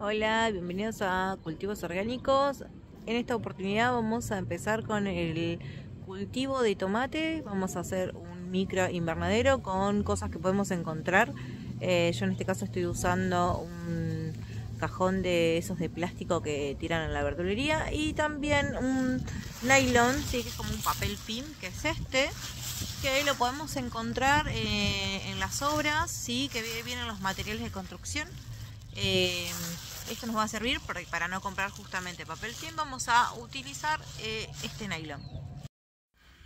Hola, bienvenidos a Cultivos Orgánicos. En esta oportunidad vamos a empezar con el cultivo de tomate. Vamos a hacer un micro invernadero con cosas que podemos encontrar. Eh, yo en este caso estoy usando un cajón de esos de plástico que tiran en la verdulería y también un nylon, ¿sí? que es como un papel pin, que es este que lo podemos encontrar eh, en las obras, sí, que vienen los materiales de construcción. Em, esto nos va a servir para, para no comprar justamente papel 100 vamos a utilizar eh, este nylon.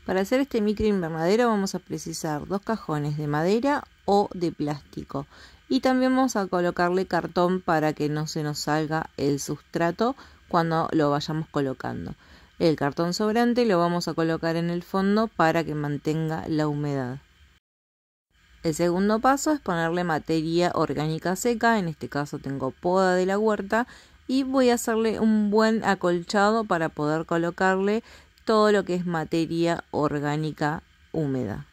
Para hacer este micro invernadero vamos a precisar dos cajones de madera o de plástico y también vamos a colocarle cartón para que no se nos salga el sustrato cuando lo vayamos colocando. El cartón sobrante lo vamos a colocar en el fondo para que mantenga la humedad. El segundo paso es ponerle materia orgánica seca, en este caso tengo poda de la huerta y voy a hacerle un buen acolchado para poder colocarle todo lo que es materia orgánica húmeda.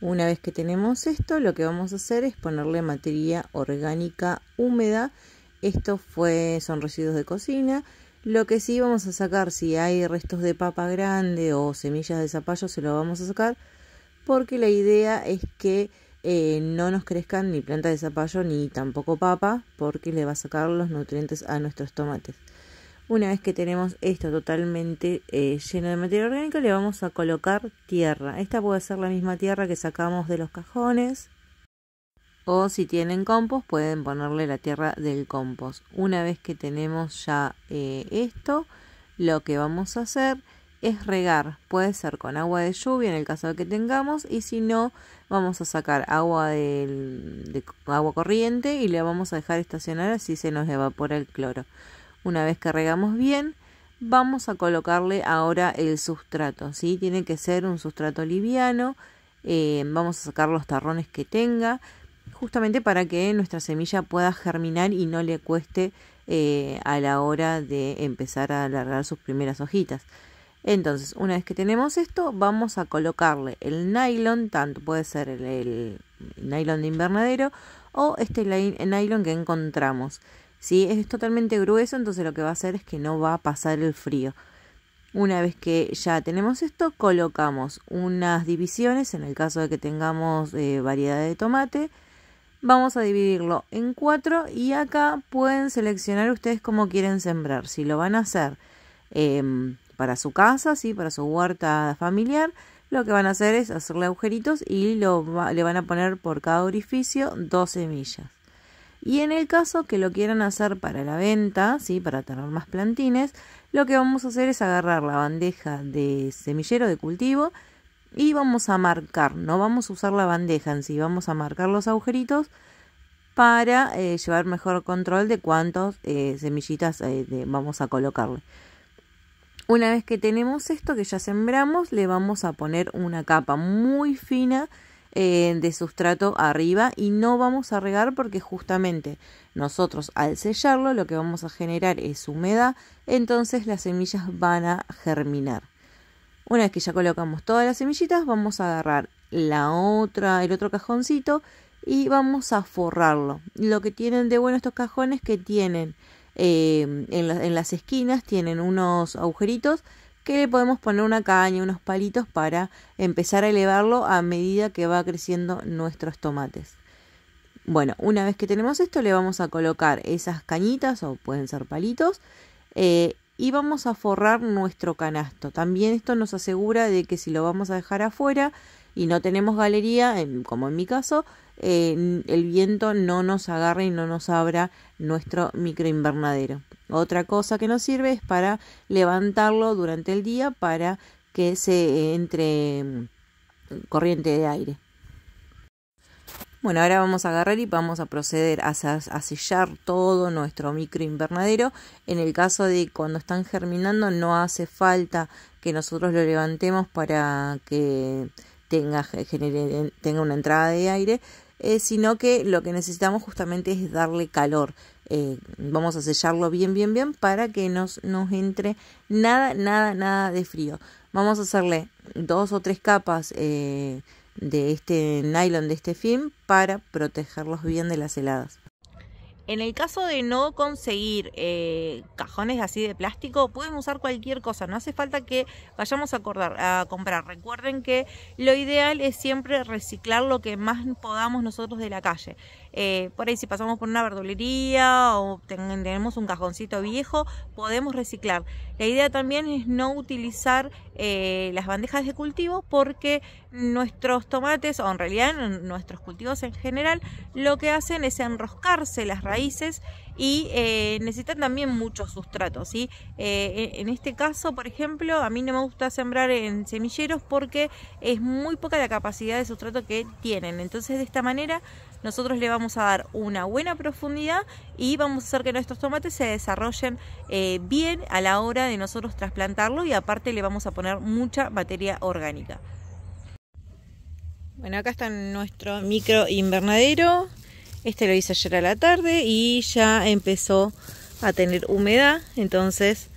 Una vez que tenemos esto, lo que vamos a hacer es ponerle materia orgánica húmeda. Esto fue, son residuos de cocina. Lo que sí vamos a sacar, si hay restos de papa grande o semillas de zapallo, se lo vamos a sacar porque la idea es que eh, no nos crezcan ni planta de zapallo ni tampoco papa, porque le va a sacar los nutrientes a nuestros tomates. Una vez que tenemos esto totalmente eh, lleno de materia orgánica, le vamos a colocar tierra. Esta puede ser la misma tierra que sacamos de los cajones. O si tienen compost, pueden ponerle la tierra del compost. Una vez que tenemos ya eh, esto, lo que vamos a hacer es regar. Puede ser con agua de lluvia en el caso de que tengamos y si no vamos a sacar agua de agua corriente y le vamos a dejar estacionar así se nos evapora el cloro. Una vez que regamos bien vamos a colocarle ahora el sustrato. ¿sí? Tiene que ser un sustrato liviano. Eh, vamos a sacar los tarrones que tenga justamente para que nuestra semilla pueda germinar y no le cueste eh, a la hora de empezar a alargar sus primeras hojitas. Entonces, una vez que tenemos esto, vamos a colocarle el nylon, tanto puede ser el, nylon de invernadero o este nylon que encontramos. Si es totalmente grueso, entonces lo que va a hacer es que no va a pasar el frío. Una vez que ya tenemos esto, colocamos unas divisiones, en el caso de que tengamos eh, variedad de tomate, vamos a dividirlo en cuatro y acá pueden seleccionar ustedes cómo quieren sembrar. Si lo van a hacer em, para su casa, ¿sí? para su huerta familiar, lo que van a hacer es hacerle agujeritos y lo le van a poner por cada orificio dos semillas. Y en el caso que lo quieran hacer para la venta, ¿sí? para tener más plantines, lo que vamos a hacer es agarrar la bandeja de semillero de cultivo y vamos a marcar, no vamos a usar la bandeja en sí, vamos a marcar los agujeritos para eh, llevar mejor control de cuántas eh, semillitas eh, vamos a colocarle. Una vez que tenemos esto que ya sembramos, le vamos a poner una capa muy fina eh, de sustrato arriba y no vamos a regar porque justamente nosotros al sellarlo lo que vamos a generar es humedad, entonces las semillas van a germinar. Una vez que ya colocamos todas las semillitas, vamos a agarrar la otra, el otro cajoncito y vamos a forrarlo. Lo que tienen de bueno estos cajones que tienen Em, en, las esquinas tienen unos agujeritos que le podemos poner una caña, unos palitos para empezar a elevarlo a medida que va creciendo nuestros tomates. Bueno, una vez que tenemos esto le vamos a colocar esas cañitas o pueden ser palitos eh, y vamos a forrar nuestro canasto. También esto nos asegura de que si lo vamos a dejar afuera y no tenemos galería, como en mi caso, eh, el viento no nos agarre y no nos abra nuestro microinvernadero. Otra cosa que nos sirve es para levantarlo durante el día para que se eh, entre mm, corriente de aire. Bueno, ahora vamos a agarrar y vamos a proceder a sellar todo nuestro microinvernadero. En el caso de cuando están germinando no hace falta que nosotros lo levantemos para que tenga una entrada de aire, eh, sino que lo que necesitamos justamente es darle calor. Eh, vamos a sellarlo bien, bien, bien para que nos, nos entre nada, nada, nada de frío. Vamos a hacerle dos o tres capas eh, de este nylon, de este film, para protegerlos bien de las heladas. En el caso de no conseguir eh, cajones así de plástico, pueden usar cualquier cosa, no hace falta que vayamos a, acordar, a comprar. Recuerden que lo ideal es siempre reciclar lo que más podamos nosotros de la calle. Eh, por ahí si pasamos por una verdulería o tenemos un cajoncito viejo, podemos reciclar. La idea también es no utilizar eh, las bandejas de cultivo porque nuestros tomates, o en realidad nuestros cultivos en general, lo que hacen es enroscarse las raíces y eh, necesitan también mucho sustrato. ¿sí? en este caso, por ejemplo, a mí no me gusta sembrar en semilleros porque es muy poca la capacidad de sustrato que tienen. Entonces, de esta manera, nosotros le vamos a dar una buena profundidad y vamos a hacer que nuestros tomates se desarrollen eh, bien a la hora de nosotros trasplantarlo y aparte le vamos a poner mucha materia orgánica. Bueno, acá está nuestro micro invernadero. Este lo hice ayer a la tarde y ya empezó a tener humedad, entonces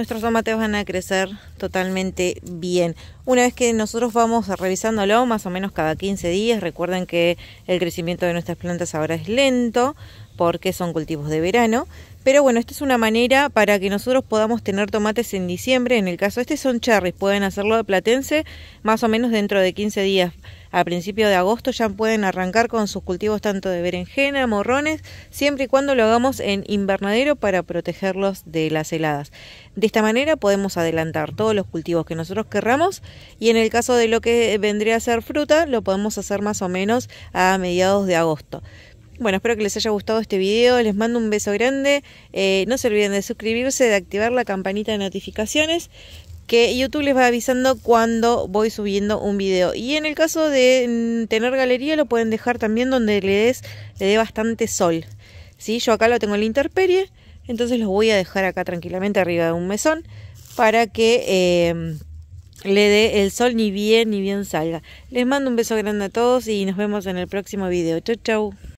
nuestros tomates van a crecer totalmente bien. Una vez que nosotros vamos revisándolo más o menos cada 15 días, recuerden que el crecimiento de nuestras plantas ahora es lento, porque son cultivos de verano. Pero bueno, esta es una manera para que nosotros podamos tener tomates en diciembre. En el caso este son cherries, pueden hacerlo de platense más o menos dentro de 15 días. A principio de agosto ya pueden arrancar con sus cultivos tanto de berenjena, morrones, siempre y cuando lo hagamos en invernadero para protegerlos de las heladas. De esta manera podemos adelantar todos los cultivos que nosotros querramos y en el caso de lo que vendría a ser fruta lo podemos hacer más o menos a mediados de agosto. Bueno, espero que les haya gustado este video, les mando un beso grande, eh, no se olviden de suscribirse, de activar la campanita de notificaciones, que YouTube les va avisando cuando voy subiendo un video. Y en el caso de mm, tener galería lo pueden dejar también donde le, dé bastante sol. ¿sí? Yo acá lo tengo en la interperie, entonces lo voy a dejar acá tranquilamente arriba de un mesón para que em, le dé el sol ni bien ni bien salga. Les mando un beso grande a todos y nos vemos en el próximo video. Chau chau.